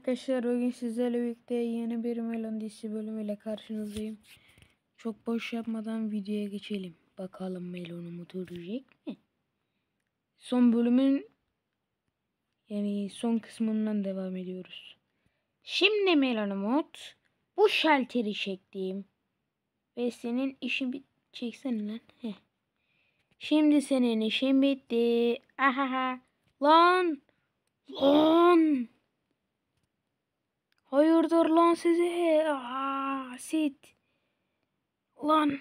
arkadaşlar bugün sizlerle birlikte yeni bir Melon DC bölümüyle karşınızdayım. Çok boş yapmadan videoya geçelim. Bakalım melonu Melon'umu duracak mı Son bölümün yani son kısmından devam ediyoruz. Şimdi Melonumut bu şalteri çektiğim ve senin işin bit çeksen lan. Heh. Şimdi senin işin bitti. Ahaha. Lan. Lan. Hayırdır lan sizi? Aa, sit. Lan.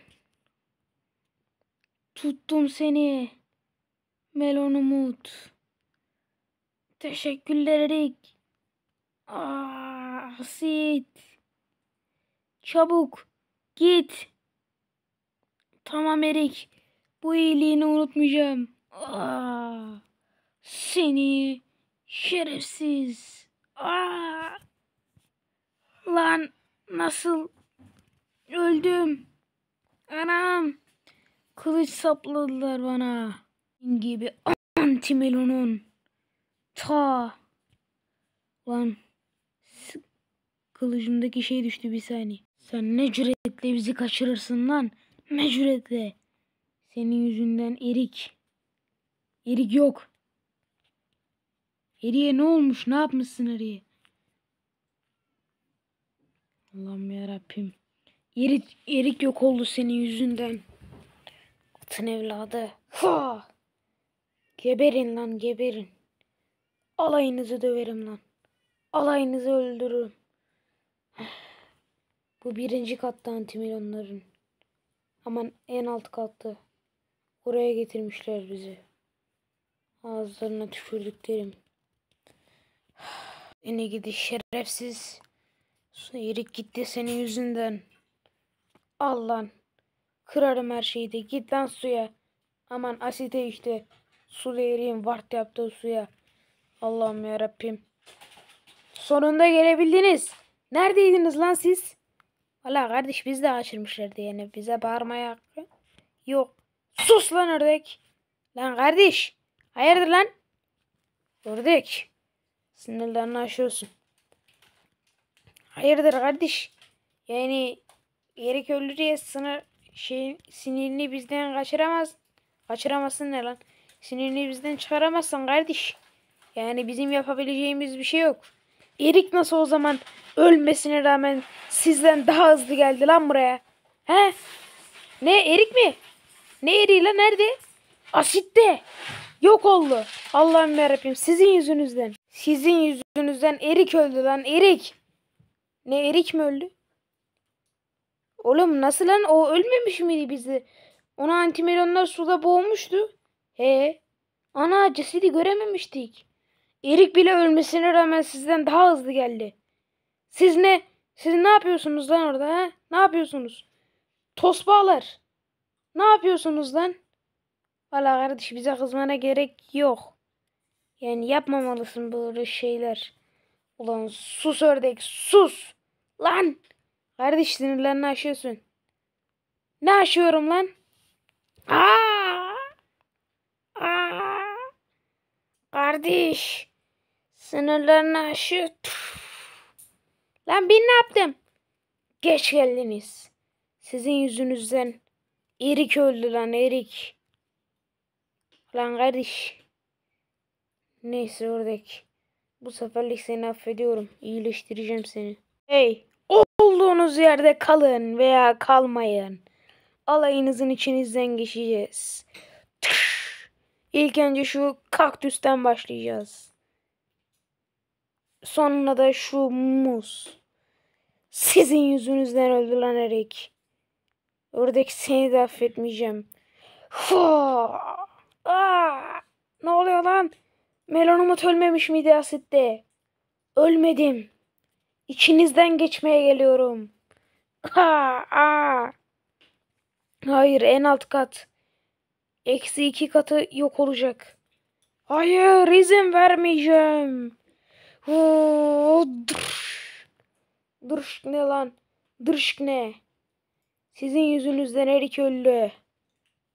Tuttum seni. Melon Umut. Teşekkürler Erik. Aa, sit. Çabuk. Git. Tamam Erik. Bu iyiliğini unutmayacağım. Aa, seni şerefsiz. Aa. Lan nasıl öldüm. Anam. Kılıç sapladılar bana. Gibi antimelonun. Ta. Lan. Kılıcımdaki şey düştü bir saniye. Sen ne cüretle bizi kaçırırsın lan. Ne cüretle. Senin yüzünden erik. Erik yok. Eriye ne olmuş? Ne yapmışsın Eriye? Allah'ım yarabbim. Erik, Erik yok oldu senin yüzünden. Atın evladı. Ha! Geberin lan geberin. Alayınızı döverim lan. Alayınızı öldürürüm. Bu birinci katta antimilyonların. Aman en alt katta, Oraya getirmişler bizi. Ağızlarına tükürdüklerim. Yine gidiş şerefsiz. Erik gitti senin yüzünden. Al lan. Kırarım her şeyi de. Git lan suya. Aman asite işte. Sulu eriğin vart yaptığı suya. Allah'ım ya Sonunda gelebildiniz. Neredeydiniz lan siz? Valla kardeş biz de kaçırmışlardı yani. Bize bağırmaya hakkı yok. Sus lan ördek. Lan kardeş. Hayırdır lan? Ördek. Sinirlerini aşıyorsun. Hayırdır kardeş? Yani Erik öldü diye sınır şey sinirini bizden kaçıramaz. Kaçıramazsın ne lan? Sinirini bizden çıkaramazsın kardeş. Yani bizim yapabileceğimiz bir şey yok. Erik nasıl o zaman ölmesine rağmen sizden daha hızlı geldi lan buraya? He? Ne Erik mi? Ne Erik lan nerede? Asitte. Yok oldu. Allah'ım yarabbim sizin yüzünüzden. Sizin yüzünüzden Erik öldü lan Erik. Ne Erik mi öldü? Oğlum nasıl lan o ölmemiş miydi bizi? Ona antimelonlar suda boğmuştu. He. Ana cesedi görememiştik. Erik bile ölmesine rağmen sizden daha hızlı geldi. Siz ne? Siz ne yapıyorsunuz lan orada ha? Ne yapıyorsunuz? Tosbağlar. Ne yapıyorsunuz lan? Valla kardeş bize kızmana gerek yok. Yani yapmamalısın böyle şeyler. Ulan sus ördek sus. Lan! Kardeş sinirlerini aşıyorsun. Ne aşıyorum lan? Aa! Aa! Kardeş. Sinirlerini aşıyor. Lan ben ne yaptım? Geç geldiniz. Sizin yüzünüzden erik öldü lan erik. Lan kardeş. Neyse oradaki. Bu seferlik seni affediyorum. İyileştireceğim seni. Hey. Olduğunuz yerde kalın veya kalmayın. Alayınızın içinizden geçeceğiz. İlk önce şu kaktüsten başlayacağız. Sonra da şu muz. Sizin yüzünüzden öldü Erik. Oradaki seni de affetmeyeceğim. Aa, ne oluyor lan? Melanoma ölmemiş miydi asitte? Ölmedim. İçinizden geçmeye geliyorum. Ha, ha. Hayır en alt kat. Eksi iki katı yok olacak. Hayır izin vermeyeceğim. Oo, dırş. ne lan? Dırş ne? Sizin yüzünüzden Erik öldü.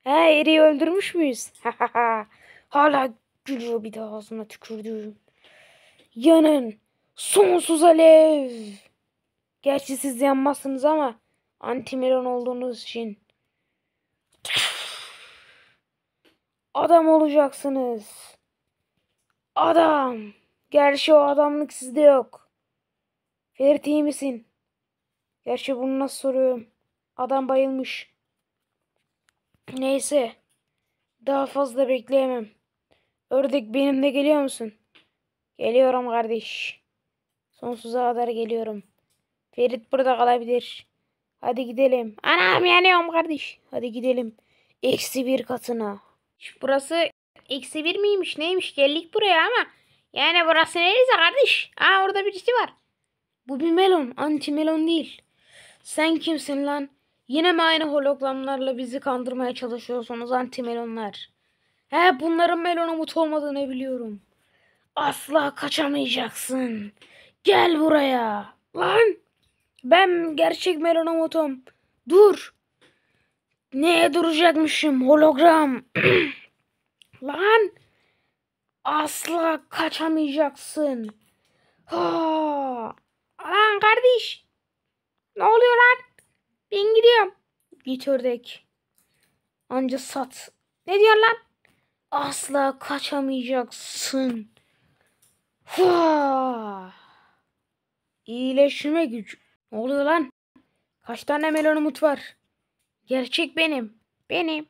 He Erik'i öldürmüş müyüz? Hala gülüyor bir daha ağzına tükürdüğüm. Yanın. Sonsuz alev. Gerçi siz yanmazsınız ama antimelon olduğunuz için. Adam olacaksınız. Adam. Gerçi o adamlık sizde yok. Ferit iyi misin? Gerçi bunu nasıl soruyorum? Adam bayılmış. Neyse. Daha fazla bekleyemem. Ördek benimle geliyor musun? Geliyorum kardeş. Sonsuza kadar geliyorum. Ferit burada kalabilir. Hadi gidelim. Anam yanıyorum kardeş. Hadi gidelim. Eksi bir katına. Burası eksi bir miymiş neymiş geldik buraya ama. Yani burası neyse kardeş? Aa orada birisi var. Bu bir melon. Anti melon değil. Sen kimsin lan? Yine mi aynı hologramlarla bizi kandırmaya çalışıyorsunuz anti melonlar? He bunların melon umut olmadığını biliyorum. Asla kaçamayacaksın. Gel buraya. Lan. Ben gerçek Melanomotom. Dur. Neye duracakmışım? Hologram. Lan. Asla kaçamayacaksın. Ha. Lan kardeş. Ne oluyor lan? Ben gidiyorum. Git ördek. Anca sat. Ne diyor lan? Asla kaçamayacaksın. Ha. İyileşme gücü. Ne oluyor lan? Kaç tane melon umut var? Gerçek benim. Benim.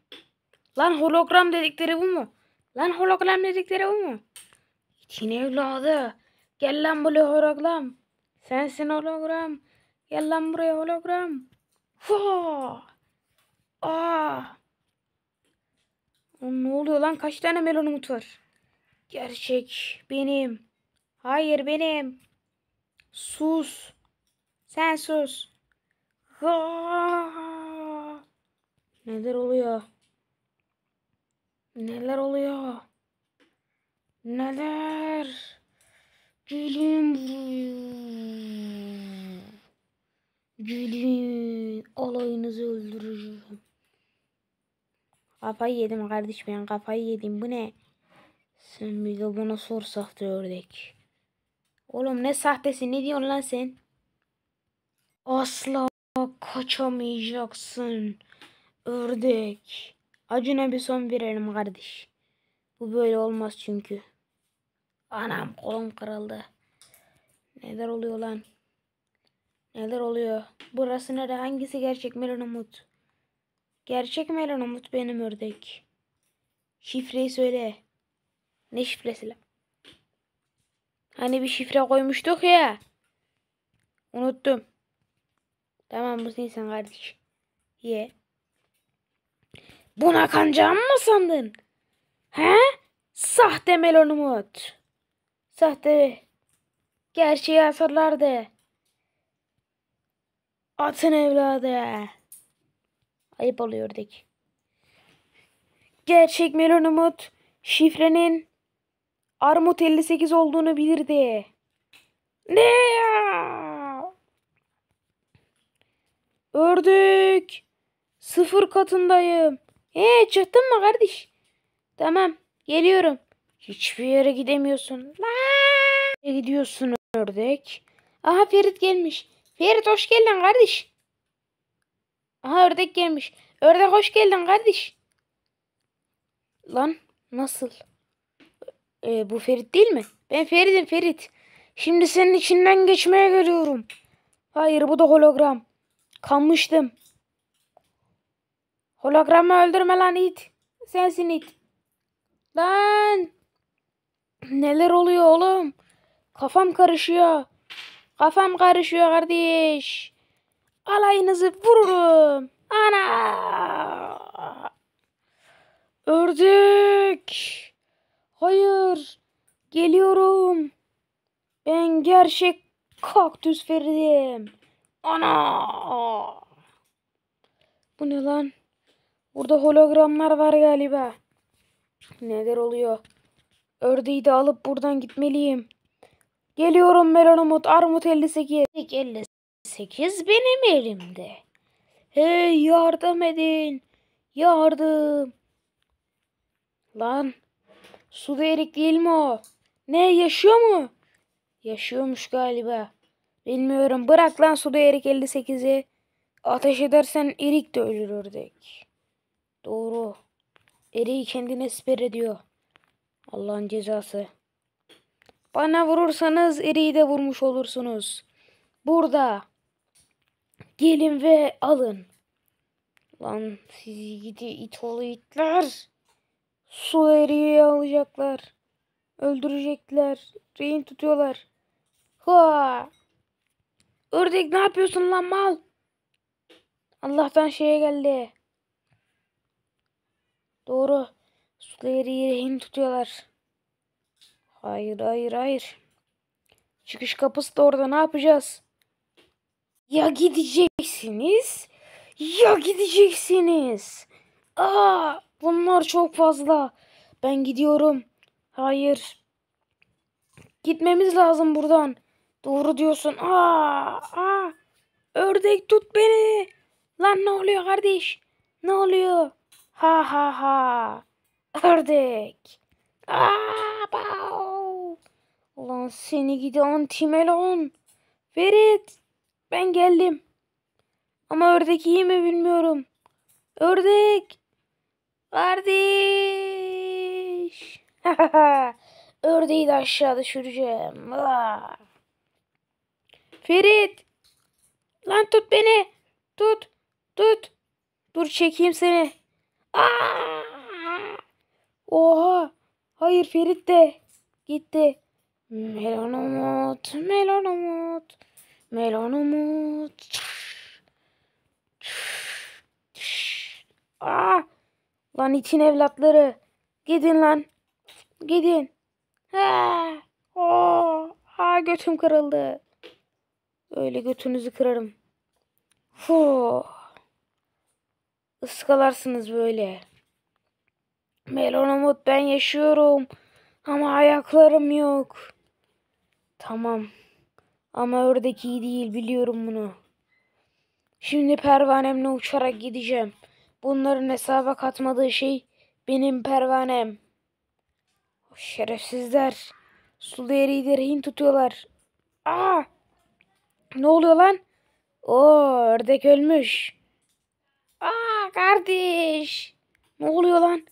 Lan hologram dedikleri bu mu? Lan hologram dedikleri bu mu? İtin evladı. Gel lan buraya hologram. Sensin hologram. Gel lan buraya hologram. Ho! Aa! Ne oluyor lan? Kaç tane melon umut var? Gerçek benim. Hayır benim. Sus. Sen sus. Ha! Neler oluyor? Neler oluyor? Neler? Gülüm. Gülüm. Olayınızı öldüreceğim. Kafayı yedim kardeş ben kafayı yedim. Bu ne? Sen bir de bana sorsak da ördek. Oğlum ne sahtesi ne diyorsun lan sen? Asla kaçamayacaksın. Ördek. Acına bir son verelim kardeş. Bu böyle olmaz çünkü. Anam kolum kırıldı. Neler oluyor lan? Neler oluyor? Burası nere? Hangisi gerçek Melon Umut? Gerçek Melon Umut benim ördek. Şifreyi söyle. Ne şifresi lan? Hani bir şifre koymuştuk ya. Unuttum. Tamam bu sen kardeş. Ye. Buna kanacağım mı sandın? He? Sahte melonumut. Sahte. Gerçeği asırlardı. Atın evladı. Ayıp oluyor dik. Gerçek melonumut şifrenin Armut 58 olduğunu bilirdi. Ne? Ördük. Sıfır katındayım. He ee, çıktın mı kardeş? Tamam geliyorum. Hiçbir yere gidemiyorsun. Ne? gidiyorsun Ördük. Aha Ferit gelmiş. Ferit hoş geldin kardeş. Aha ördek gelmiş. Ördek hoş geldin kardeş. Lan nasıl? Ee, bu Ferit değil mi? Ben Ferit'im Ferit. Şimdi senin içinden geçmeye geliyorum. Hayır bu da hologram. Kanmıştım. Hologramı öldürme lan it. Sensin it. Lan. Neler oluyor oğlum? Kafam karışıyor. Kafam karışıyor kardeş. Alayınızı vururum. Ana. Ördük. Hayır. Geliyorum. Ben gerçek kaktüs verdim. Ana. Bu ne lan? Burada hologramlar var galiba. Neler oluyor? Ördeği de alıp buradan gitmeliyim. Geliyorum Melonumut. Armut 58. 58 benim elimde. Hey yardım edin. Yardım. Lan Suda erik değil mi o? Ne yaşıyor mu? Yaşıyormuş galiba. Bilmiyorum. Bırak lan suda erik 58'i. Ateş edersen erik de ölür ördek. Doğru. Eriği kendine siper ediyor. Allah'ın cezası. Bana vurursanız eriği de vurmuş olursunuz. Burada. Gelin ve alın. Lan sizi gidi it oğlu itler. Su eriye alacaklar. Öldürecekler. Rehin tutuyorlar. Ha! Ördek ne yapıyorsun lan mal? Allah'tan şeye geldi. Doğru. Su eriye rehin tutuyorlar. Hayır hayır hayır. Çıkış kapısı da orada ne yapacağız? Ya gideceksiniz ya gideceksiniz. Aa, bunlar çok fazla. Ben gidiyorum. Hayır. Gitmemiz lazım buradan. Doğru diyorsun. Aa, aa. Ördek tut beni. Lan ne oluyor kardeş? Ne oluyor? Ha ha ha. Ördek. Aa, bow. Ulan seni gidi antimelon. Ferit. Ben geldim. Ama ördek iyi mi bilmiyorum. Ördek. Kardeş. Ördeği de aşağı düşüreceğim. Ferit. Lan tut beni. Tut. Tut. Dur çekeyim seni. Aa. Oha. Hayır Ferit de gitti. Melon Umut. Melon Umut. Melon Umut. Aa. Lan için evlatları. Gidin lan. Gidin. Ha, ha götüm kırıldı. Öyle götünüzü kırarım. Fuh. Iskalarsınız böyle. Melon Umut ben yaşıyorum. Ama ayaklarım yok. Tamam. Ama ördek iyi değil biliyorum bunu. Şimdi pervanemle uçarak gideceğim. Bunların hesaba katmadığı şey benim pervanem. Oh, şerefsizler. Sulu eriyi rehin tutuyorlar. Aa! Ne oluyor lan? Oo ördek ölmüş. Aa kardeş. Ne oluyor lan?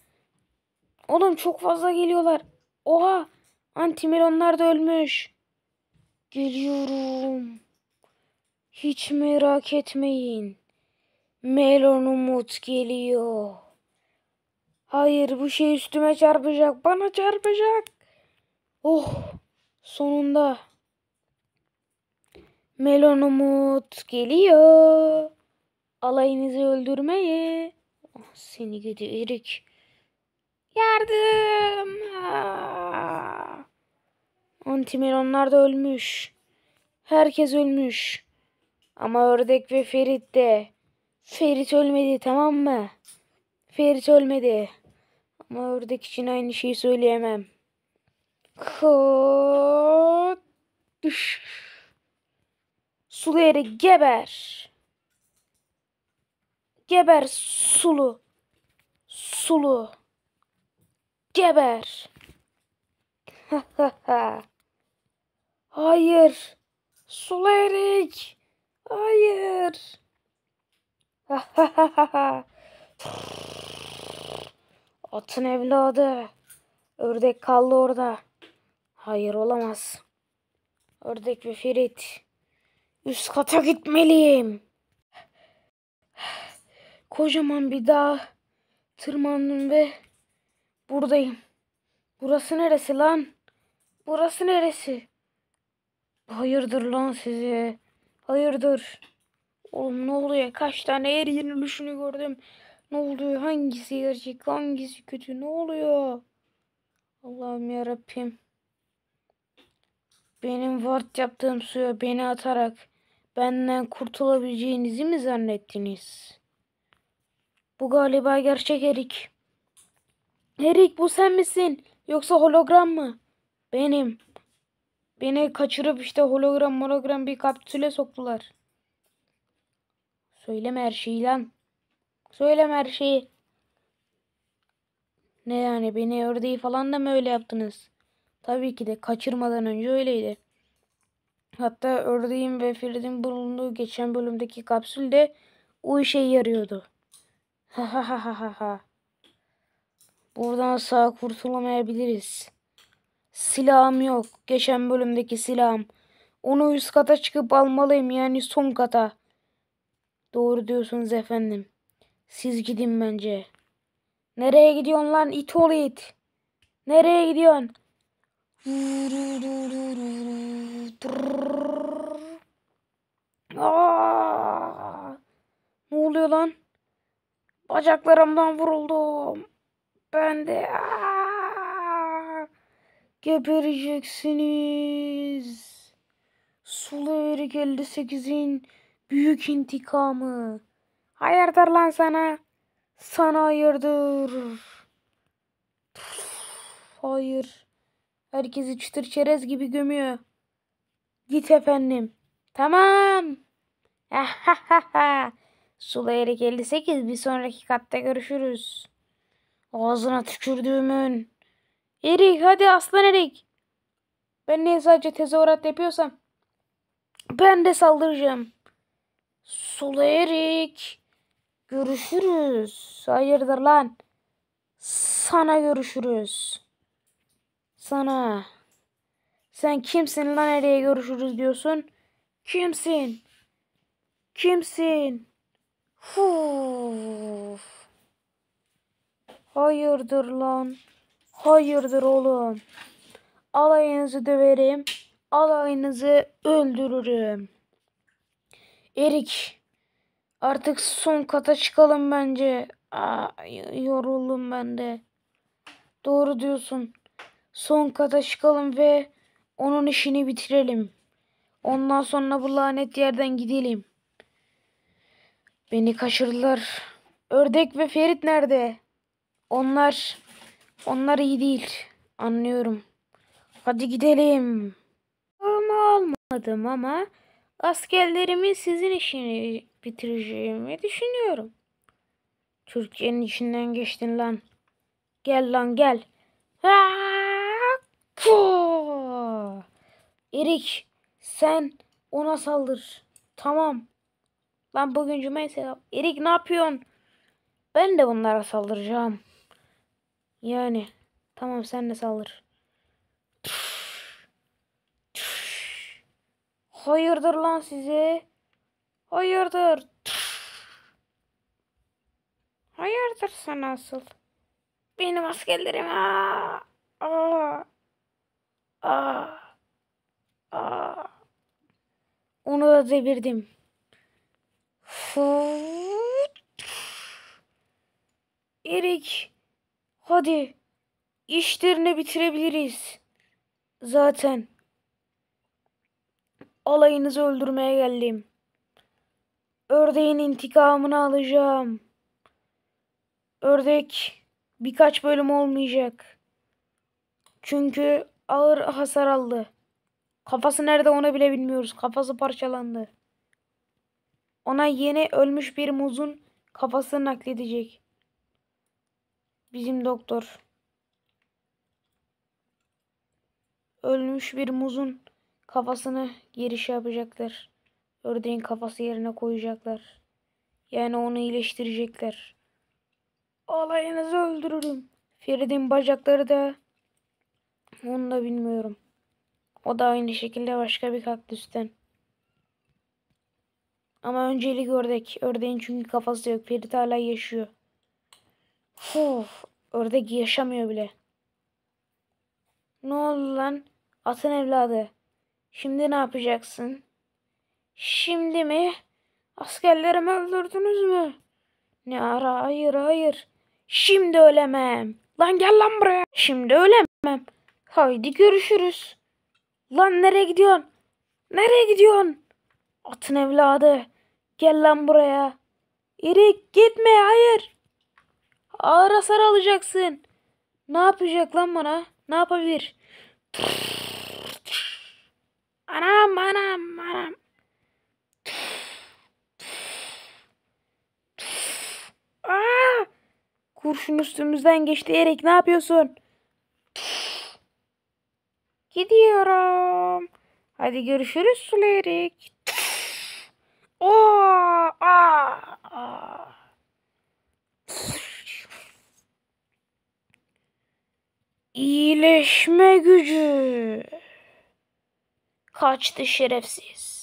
Oğlum çok fazla geliyorlar. Oha. Antimelonlar da ölmüş. Geliyorum. Hiç merak etmeyin. Melon Umut geliyor. Hayır bu şey üstüme çarpacak. Bana çarpacak. Oh sonunda. Melon Umut geliyor. Alayınızı öldürmeyi. Oh, ah, seni gidi erik. Yardım. Ah. Antimelonlar da ölmüş. Herkes ölmüş. Ama ördek ve Ferit de. Ferit ölmedi tamam mı? Ferit ölmedi. Ama oradaki için aynı şeyi söyleyemem. Kod. Düş. Sulu yere geber. Geber sulu. Sulu. Geber. Hayır. Sulu erik. Hayır. Atın evladı. Ördek kaldı orada. Hayır olamaz. Ördek ve Ferit. Üst kata gitmeliyim. Kocaman bir dağ tırmandım ve buradayım. Burası neresi lan? Burası neresi? Hayırdır lan sizi? Hayırdır? Oğlum ne oluyor? Kaç tane yer yenilişini gördüm. Ne oluyor? Hangisi gerçek? Hangisi kötü? Ne oluyor? Allah'ım yarabbim. Benim vart yaptığım suya beni atarak benden kurtulabileceğinizi mi zannettiniz? Bu galiba gerçek Erik. Erik bu sen misin? Yoksa hologram mı? Benim. Beni kaçırıp işte hologram hologram bir kapsüle soktular. Söyleme her şeyi lan. Söyleme her şeyi. Ne yani beni ördeği falan da mı öyle yaptınız? Tabii ki de kaçırmadan önce öyleydi. Hatta ördeğin ve Ferid'in bulunduğu geçen bölümdeki kapsül de o işe yarıyordu. ha. Buradan sağ kurtulamayabiliriz. Silahım yok. Geçen bölümdeki silahım. Onu üst kata çıkıp almalıyım yani son kata. Doğru diyorsunuz efendim. Siz gidin bence. Nereye gidiyorsun lan it ol it. Nereye gidiyorsun? Aa, ne oluyor lan? Bacaklarımdan vuruldum. Ben de aa, gebereceksiniz. Sulu Erik 58'in büyük intikamı. Hayırdır lan sana? Sana hayırdır. Hayır. Herkesi çıtır çerez gibi gömüyor. Git efendim. Tamam. Sula Erik 58 bir sonraki katta görüşürüz. Ağzına tükürdüğümün. Erik hadi aslan Erik. Ben niye sadece tezahürat yapıyorsam ben de saldıracağım. Sulerik. Görüşürüz. Hayırdır lan? Sana görüşürüz. Sana. Sen kimsin lan nereye görüşürüz diyorsun? Kimsin? Kimsin? Huf. Hayırdır lan? Hayırdır oğlum? Alayınızı döverim. Alayınızı öldürürüm. Erik. Artık son kata çıkalım bence. Aa, yoruldum ben de. Doğru diyorsun. Son kata çıkalım ve onun işini bitirelim. Ondan sonra bu lanet yerden gidelim. Beni kaçırdılar. Ördek ve Ferit nerede? Onlar onlar iyi değil. Anlıyorum. Hadi gidelim. Ama almadım ama askerlerimin sizin işini bitireceğimi düşünüyorum. Türkiye'nin içinden geçtin lan. Gel lan gel. Erik sen ona saldır. Tamam. Ben bugün cuma selam. Erik ne yapıyorsun? Ben de bunlara saldıracağım. Yani tamam sen de saldır. Hayırdır lan size? Hayırdır? Hayırdır sana asıl? Benim askerlerim aa, aa, aa, aa. Onu da devirdim. Erik hadi işlerini bitirebiliriz. Zaten Alayınızı öldürmeye geldim. Ördeğin intikamını alacağım. Ördek birkaç bölüm olmayacak. Çünkü ağır hasar aldı. Kafası nerede onu bile bilmiyoruz. Kafası parçalandı. Ona yeni ölmüş bir muzun kafasını nakledecek. Bizim doktor. Ölmüş bir muzun kafasını giriş şey yapacaklar. Ördeğin kafası yerine koyacaklar. Yani onu iyileştirecekler. Alayınızı öldürürüm. Ferid'in bacakları da onu da bilmiyorum. O da aynı şekilde başka bir kaktüsten. Ama öncelik ördek. Ördeğin çünkü kafası yok. Ferit hala yaşıyor. Of, ördek yaşamıyor bile. Ne oldu lan? Atın evladı. Şimdi ne yapacaksın? Şimdi mi? Askerlerimi öldürdünüz mü? Ne ara hayır hayır. Şimdi ölemem. Lan gel lan buraya. Şimdi ölemem. Haydi görüşürüz. Lan nereye gidiyorsun? Nereye gidiyorsun? Atın evladı. Gel lan buraya. İrik gitme hayır. Ağır hasar alacaksın. Ne yapacak lan bana? Ne yapabilir? Pırr. kurşun üstümüzden geçti. Erik ne yapıyorsun? Gidiyorum. Hadi görüşürüz Sulu Erik. Oo, aa, aa. İyileşme gücü. Kaçtı şerefsiz.